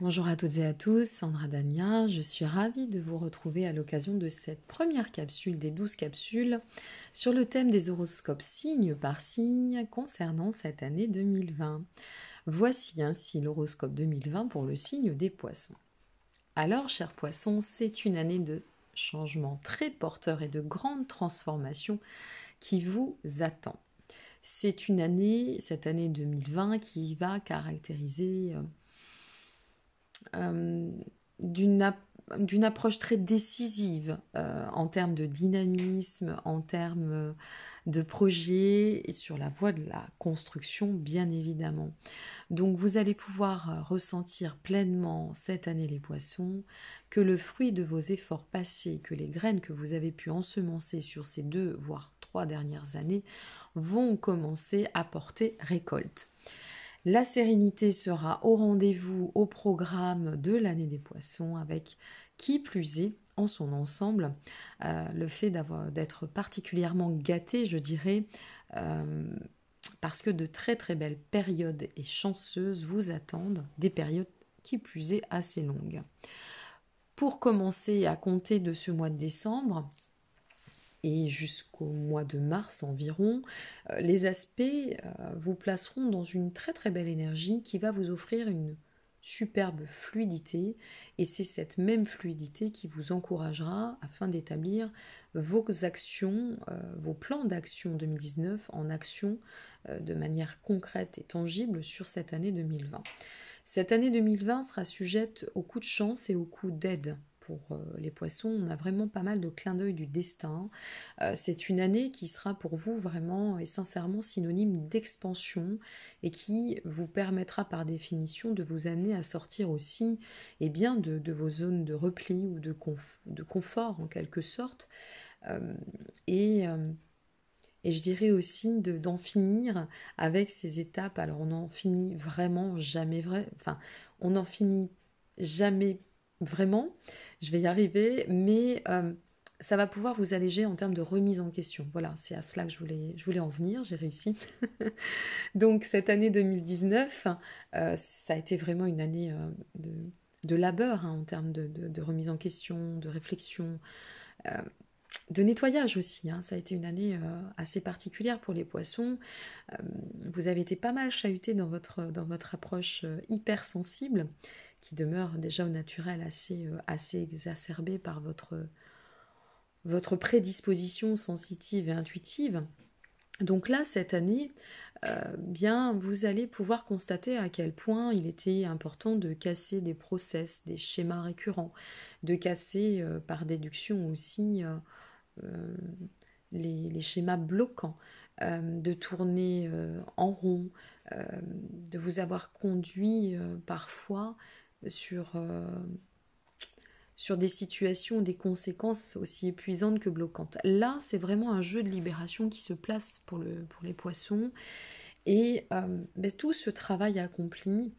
Bonjour à toutes et à tous, Sandra Dania, je suis ravie de vous retrouver à l'occasion de cette première capsule des 12 capsules sur le thème des horoscopes signe par signe concernant cette année 2020. Voici ainsi l'horoscope 2020 pour le signe des poissons. Alors, chers poissons, c'est une année de changement très porteur et de grandes transformations qui vous attend. C'est une année, cette année 2020, qui va caractériser... Euh, euh, d'une approche très décisive euh, en termes de dynamisme, en termes euh, de projet et sur la voie de la construction, bien évidemment. Donc vous allez pouvoir ressentir pleinement cette année les poissons, que le fruit de vos efforts passés, que les graines que vous avez pu ensemencer sur ces deux, voire trois dernières années, vont commencer à porter récolte. La sérénité sera au rendez-vous au programme de l'année des poissons avec qui plus est en son ensemble euh, le fait d'être particulièrement gâté, je dirais. Euh, parce que de très très belles périodes et chanceuses vous attendent, des périodes qui plus est assez longues. Pour commencer à compter de ce mois de décembre, et jusqu'au mois de mars environ, euh, les aspects euh, vous placeront dans une très très belle énergie qui va vous offrir une superbe fluidité et c'est cette même fluidité qui vous encouragera afin d'établir vos actions, euh, vos plans d'action 2019 en action de manière concrète et tangible sur cette année 2020. Cette année 2020 sera sujette aux coups de chance et aux coups d'aide pour euh, les poissons, on a vraiment pas mal de clins d'œil du destin. Euh, c'est une année qui sera pour vous vraiment et sincèrement synonyme d'expansion et qui vous permettra par définition de vous amener à sortir aussi et eh bien, de, vos zones de repli ou de, de confort en quelque sorte. Euh, et je dirais aussi de, d'en finir avec ces étapes. Alors on n'en finit vraiment jamais vrai, enfin on n'en finit jamais vraiment, je vais y arriver, mais euh, ça va pouvoir vous alléger en termes de remise en question. Voilà, c'est à cela que je voulais, je voulais en venir, j'ai réussi. Donc cette année 2019, euh, ça a été vraiment une année euh, de, labeur hein, en termes de, remise en question, de réflexion, de nettoyage aussi. Hein. Ça a été une année assez particulière pour les poissons. vous avez été pas mal chahuté dans votre, dans votre approche hypersensible qui demeure déjà au naturel assez, euh, assez exacerbé par votre, votre prédisposition sensitive et intuitive. Donc là, cette année, euh, bien, vous allez pouvoir constater à quel point il était important de casser des process, des schémas récurrents, de casser euh, par déduction aussi les, les, schémas bloquants, de tourner en rond, de vous avoir conduit parfois sur, euh, sur des situations, des conséquences aussi épuisantes que bloquantes. Là, c'est vraiment un jeu de libération qui se place pour, le, pour les poissons. Et euh, ben, tout ce travail accompli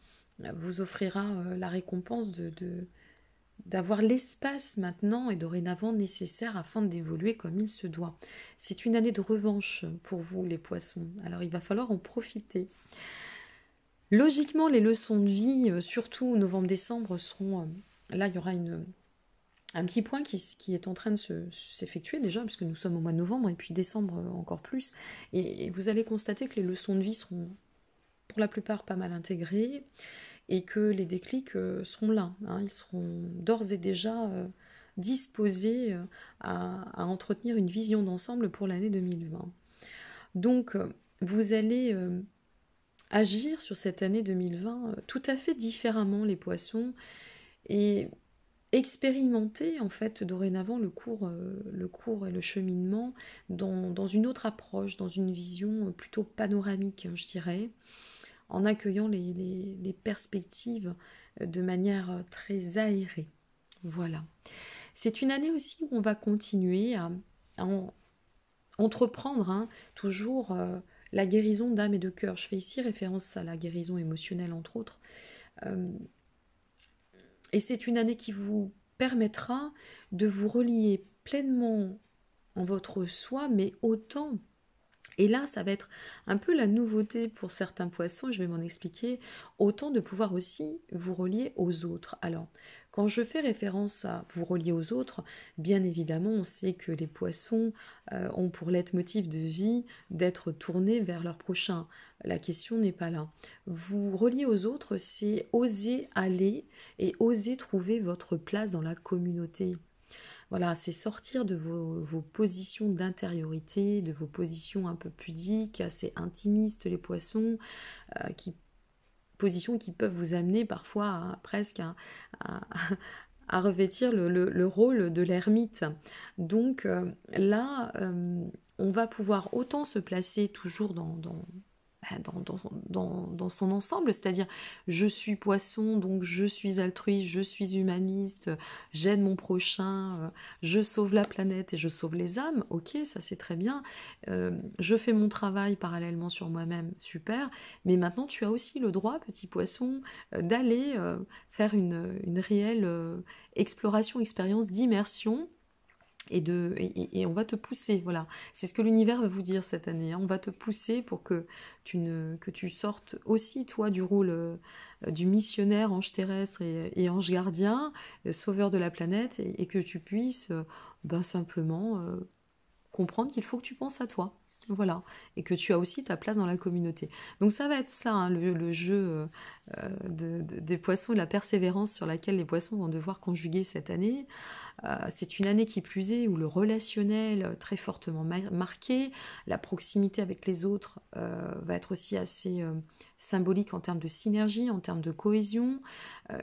euh, vous offrira la récompense de d'avoir l'espace maintenant et dorénavant nécessaire afin d'évoluer comme il se doit. C'est une année de revanche pour vous les poissons, alors il va falloir en profiter. Logiquement, les leçons de vie, euh, surtout novembre-décembre, seront... Euh, là, il y aura une, un petit point qui, est en train de s'effectuer déjà, puisque nous sommes au mois de novembre et puis décembre euh, encore plus. Et, vous allez constater que les leçons de vie seront pour la plupart pas mal intégrées et que les déclics seront là. Hein. ils seront d'ores et déjà disposés à entretenir une vision d'ensemble pour l'année 2020. Donc, vous allez agir sur cette année 2020 euh, tout à fait différemment les poissons et expérimenter en fait dorénavant le cours, euh, le cours et le cheminement dans, dans une autre approche, dans une vision euh, plutôt panoramique, hein, je dirais, en accueillant les, perspectives de manière très aérée. Voilà. C'est une année aussi où on va continuer à, entreprendre hein, toujours la guérison d'âme et de cœur. Je fais ici référence à la guérison émotionnelle, entre autres. Euh, et c'est une année qui vous permettra de vous relier pleinement en votre soi, mais autant et là, ça va être un peu la nouveauté pour certains poissons, je vais m'en expliquer, autant de pouvoir aussi vous relier aux autres. Alors, quand je fais référence à vous relier aux autres, bien évidemment, on sait que les poissons euh, ont pour motif de vie d'être tournés vers leur prochain. La question n'est pas là. Vous relier aux autres, c'est oser aller et oser trouver votre place dans la communauté. Voilà, c'est sortir de vos, positions d'intériorité, de vos positions un peu pudiques, assez intimistes, les poissons, euh, positions qui peuvent vous amener parfois presque à, revêtir le, rôle de l'ermite. Donc euh, là, euh, on va pouvoir autant se placer toujours dans bah, dans, son ensemble, c'est-à-dire je suis poisson, donc je suis altruiste, je suis humaniste, j'aide mon prochain, euh, je sauve la planète et je sauve les âmes, ok, ça c'est très bien, euh, je fais mon travail parallèlement sur moi-même, super, mais maintenant tu as aussi le droit, petit poisson, euh, d'aller faire une, réelle exploration, expérience d'immersion et, de, et, on va te pousser, voilà. C'est ce que l'univers va vous dire cette année. Hein. On va te pousser pour que tu, ne, que tu sortes aussi, toi, du rôle euh, du missionnaire, ange terrestre et, ange gardien, euh, sauveur de la planète, et, que tu puisses ben, simplement comprendre qu'il faut que tu penses à toi. Voilà, et que tu as aussi ta place dans la communauté. Donc ça va être ça, hein, le, jeu euh, euh, des poissons, la persévérance sur laquelle les poissons vont devoir conjuguer cette année. Euh, c'est une année qui plus est où le relationnel très fortement marqué, la proximité avec les autres va être aussi assez symbolique en termes de synergie, en termes de cohésion.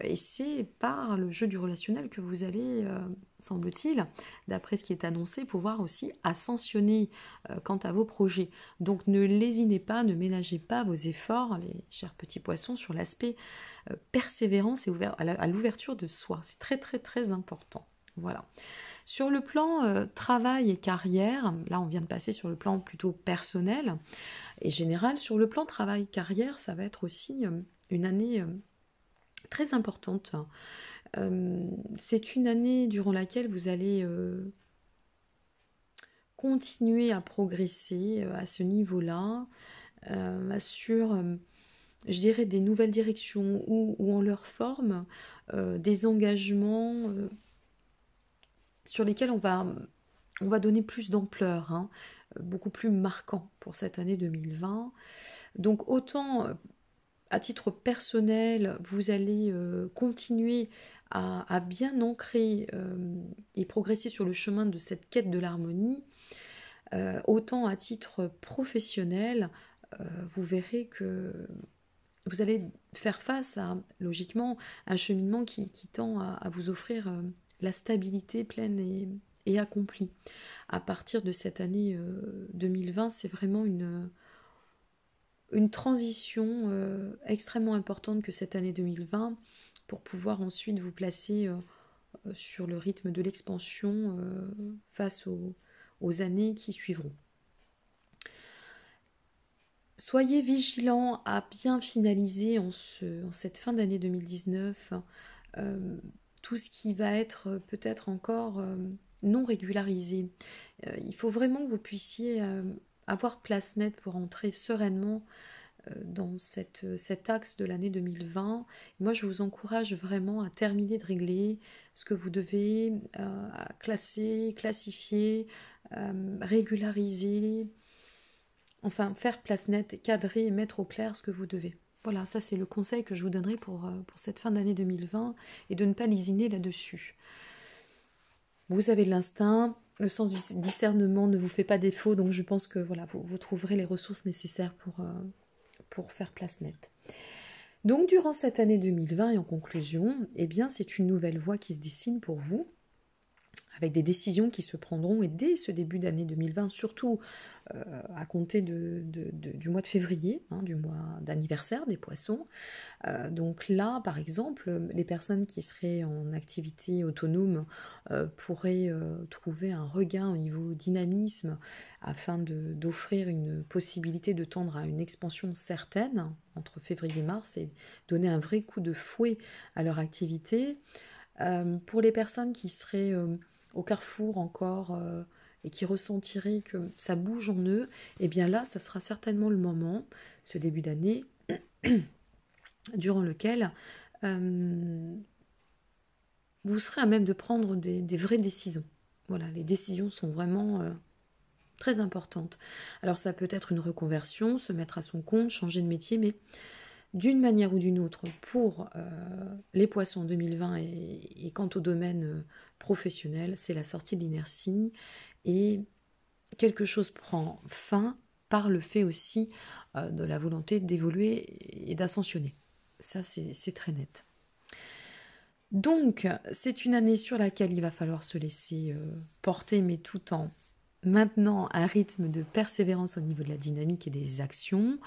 et c'est par le jeu du relationnel que vous allez, semble-t-il, d'après ce qui est annoncé, pouvoir aussi ascensionner quant à vos donc ne lésinez pas, ne ménagez pas vos efforts, les chers petits poissons, sur l'aspect euh, persévérance et à l'ouverture de soi. C'est très très très important. Voilà. Sur le plan euh, travail et carrière, là on vient de passer sur le plan plutôt personnel et général, sur le plan travail-carrière, ça va être aussi euh, une année très importante. c'est une année durant laquelle vous allez continuer à progresser euh, à ce niveau-là, euh, sur, euh, je dirais, des nouvelles directions ou, en leur forme, des engagements sur lesquels on va, on va donner plus d'ampleur, hein, beaucoup plus marquant pour cette année 2020. Donc autant à titre personnel, vous allez continuer à, bien ancré euh, et progresser sur le chemin de cette quête de l'harmonie, euh, autant à titre professionnel, euh, vous verrez que vous allez faire face à, logiquement, un cheminement qui, tend à, vous offrir la stabilité pleine et, accomplie. À partir de cette année 2020, c'est vraiment une transition extrêmement importante que cette année 2020 pour pouvoir ensuite vous placer euh, euh, sur le rythme de l'expansion euh, face aux, années qui suivront. Soyez vigilants à bien finaliser en, cette fin d'année 2019 tout ce qui va être peut-être encore non régularisé. il faut vraiment que vous puissiez avoir place nette pour entrer sereinement euh, dans cette, euh, cet axe de l'année 2020. Moi, je vous encourage vraiment à terminer de régler ce que vous devez, euh, classer, classifier, régulariser, enfin faire place nette, cadrer et mettre au clair ce que vous devez. Voilà, ça c'est le conseil que je vous donnerai pour, pour cette fin d'année 2020 et de ne pas l'isiner là-dessus. Vous avez l'instinct, le sens du discernement ne vous fait pas défaut, donc je pense que voilà, vous, trouverez les ressources nécessaires pour, pour faire place nette. Donc durant cette année 2020 et en conclusion, eh bien c'est une nouvelle voie qui se dessine pour vous avec des décisions qui se prendront dès ce début d'année 2020, surtout euh, à compter du mois de février, hein, du mois d'anniversaire des poissons. Euh, donc là, par exemple, les personnes qui seraient en activité autonome euh, pourraient trouver un regain au niveau dynamisme afin d'offrir une possibilité de tendre à une expansion certaine entre février et mars et donner un vrai coup de fouet à leur activité. pour les personnes qui seraient au carrefour encore euh, et qui ressentiraient que ça bouge en eux, et eh bien là, ça sera certainement le moment, ce début d'année, durant lequel euh, vous serez à même de prendre des, vraies décisions. Voilà, les décisions sont vraiment euh, très importantes. Alors ça peut être une reconversion, se mettre à son compte, changer de métier, mais d'une manière ou d'une autre pour euh, les poissons 2020 et, quant au domaine euh, professionnel, c'est la sortie de l'inertie et quelque chose prend fin par le fait aussi euh, de la volonté d'évoluer et d'ascensionner. Ça, c'est très net. Donc, c'est une année sur laquelle il va falloir se laisser porter, mais tout en maintenant un rythme de persévérance au niveau de la dynamique et des actions.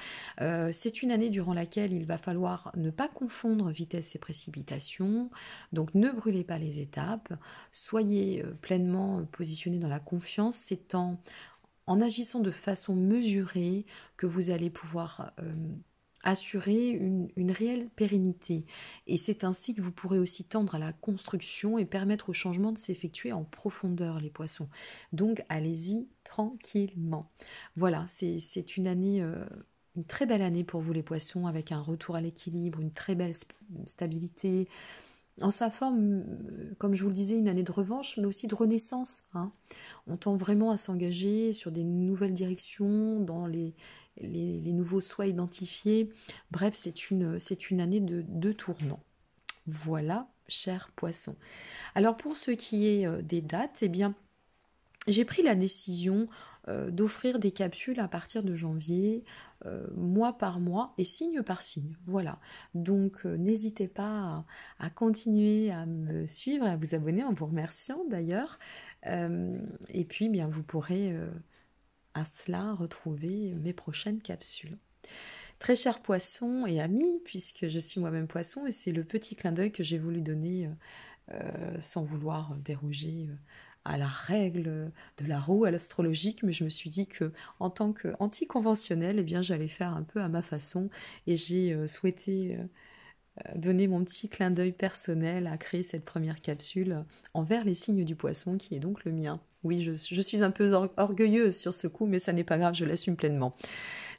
Euh, c'est une année durant laquelle il va falloir ne pas confondre vitesse et précipitation, donc ne brûlez pas les étapes, soyez euh, pleinement euh, positionné dans la confiance, c'est en, agissant de façon mesurée que vous allez pouvoir assurer une, réelle pérennité. Et c'est ainsi que vous pourrez aussi tendre à la construction et permettre au changement de s'effectuer en profondeur, les poissons. Donc allez-y tranquillement. Voilà, c'est une année... Euh, une très belle année pour vous les poissons, avec un retour à l'équilibre, une très belle stabilité, en sa forme, euh, comme je vous le disais, une année de revanche, mais aussi de renaissance. Hein. On tend vraiment à s'engager sur des nouvelles directions, dans les, les, nouveaux soins identifiés. Bref, c'est une, une année de, de tournant. Voilà, chers poissons. Alors pour ce qui est euh, des dates, eh bien, j'ai pris la décision euh, d'offrir des capsules à partir de janvier, euh, mois par mois et signe par signe. Voilà. Donc n'hésitez pas à, continuer à me suivre, à vous abonner en vous remerciant d'ailleurs. et puis, eh bien, vous pourrez à cela, retrouver mes prochaines capsules. Très cher poisson et ami, puisque je suis moi-même poisson, et c'est le petit clin d'œil que j'ai voulu donner euh, sans vouloir déroger euh, à la règle de la roue, à l'astrologique, mais je me suis dit que en tant qu'anticonventionnel, eh bien j'allais faire un peu à ma façon, et j'ai euh, souhaité... Euh, donner mon petit clin d'œil personnel à créer cette première capsule envers les signes du poisson qui est donc le mien. Oui, je, suis un peu orgueilleuse sur ce coup, mais ça n'est pas grave, je l'assume pleinement.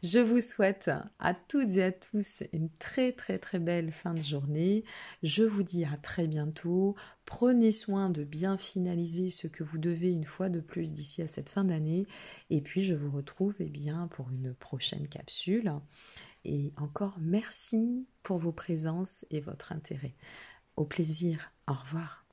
Je vous souhaite à toutes et à tous une très très très belle fin de journée. Je vous dis à très bientôt. Prenez soin de bien finaliser ce que vous devez une fois de plus d'ici à cette fin d'année. Et puis je vous retrouve eh bien, pour une prochaine capsule et encore merci pour vos présences et votre intérêt. Au plaisir, au revoir.